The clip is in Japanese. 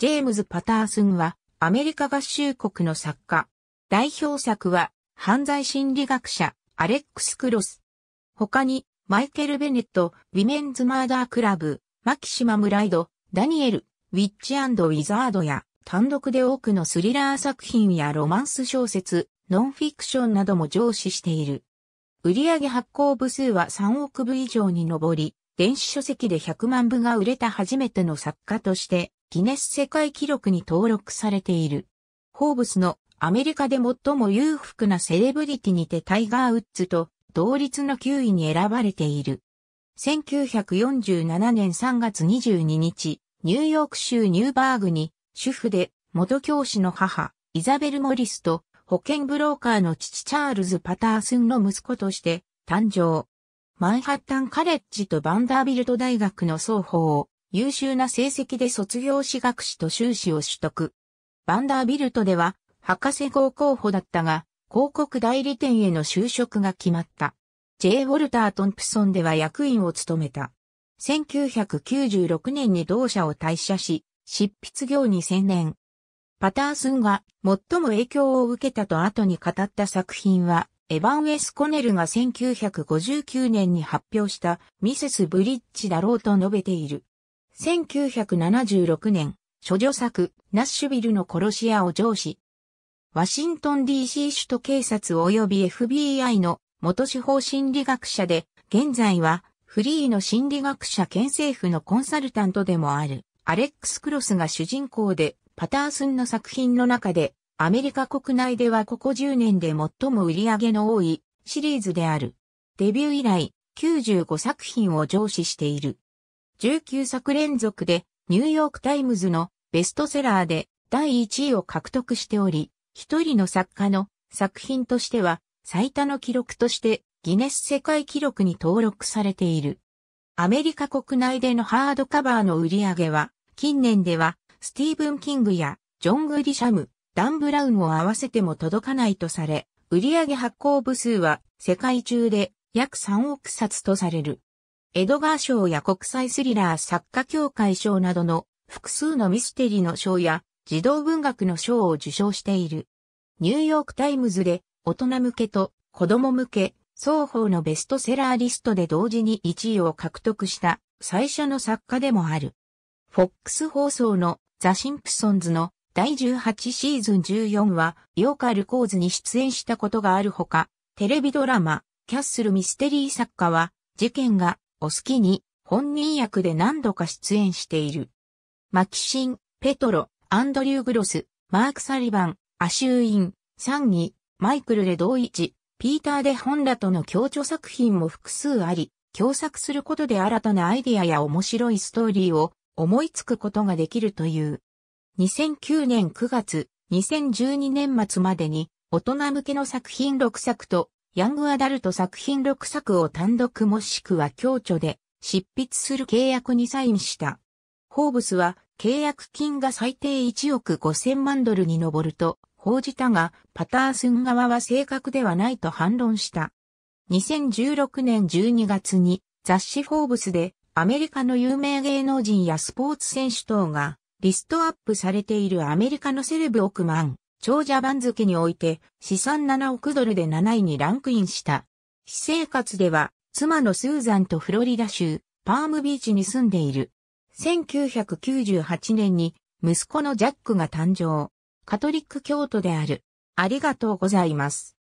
ジェームズ・パタースンは、アメリカ合衆国の作家。代表作は、犯罪心理学者、アレックス・クロス。他に、マイケル・ベネット、ウィメンズ・マーダー・クラブ、マキシマム・ライド、ダニエル、ウィッチ・アンド・ウィザードや、単独で多くのスリラー作品やロマンス小説、ノンフィクションなども上司している。売上発行部数は3億部以上に上り、電子書籍で100万部が売れた初めての作家として、ギネス世界記録に登録されている。ホーブスのアメリカで最も裕福なセレブリティにてタイガー・ウッズと同率の9位に選ばれている。1947年3月22日、ニューヨーク州ニューバーグに主婦で元教師の母、イザベル・モリスと保険ブローカーの父チャールズ・パタースンの息子として誕生。マンハッタン・カレッジとバンダービルト大学の双方優秀な成績で卒業し学士と修士を取得。バンダービルトでは、博士号候補だったが、広告代理店への就職が決まった。J. ウォルター・トンプソンでは役員を務めた。1996年に同社を退社し、執筆業に専念。パタースンが最も影響を受けたと後に語った作品は、エヴァン・ウェス・コネルが1959年に発表したミセス・ブリッジだろうと述べている。1976年、処女作、ナッシュビルの殺し屋を上司。ワシントン DC 首都警察及び FBI の元司法心理学者で、現在はフリーの心理学者兼政府のコンサルタントでもある、アレックス・クロスが主人公で、パタースンの作品の中で、アメリカ国内ではここ10年で最も売り上げの多いシリーズである。デビュー以来、95作品を上司している。19作連続でニューヨークタイムズのベストセラーで第1位を獲得しており、一人の作家の作品としては最多の記録としてギネス世界記録に登録されている。アメリカ国内でのハードカバーの売り上げは、近年ではスティーブン・キングやジョン・グリシャム、ダン・ブラウンを合わせても届かないとされ、売上発行部数は世界中で約3億冊とされる。エドガー賞や国際スリラー作家協会賞などの複数のミステリーの賞や児童文学の賞を受賞している。ニューヨークタイムズで大人向けと子供向け双方のベストセラーリストで同時に1位を獲得した最初の作家でもある。フォックス放送のザ・シンプソンズの第18シーズン14は、ヨーカル・コーズに出演したことがあるほか、テレビドラマ、キャッスル・ミステリー作家は、事件がお好きに本人役で何度か出演している。マキシン、ペトロ、アンドリュー・グロス、マーク・サリバン、アシューイン、サンギ、マイクル・レドイチ、ピーター・デ・ホンらとの協調作品も複数あり、共作することで新たなアイディアや面白いストーリーを思いつくことができるという。2009年9月、2012年末までに大人向けの作品6作とヤングアダルト作品6作を単独もしくは共著で執筆する契約にサインした。ホーブスは契約金が最低1億5000万ドルに上ると報じたが、パタースン側は正確ではないと反論した。2016年12月に雑誌フォーブスでアメリカの有名芸能人やスポーツ選手等がリストアップされているアメリカのセレブ億万長者番付において資産7億ドルで7位にランクインした。私生活では妻のスーザンとフロリダ州パームビーチに住んでいる。1998年に息子のジャックが誕生。カトリック教徒である。ありがとうございます。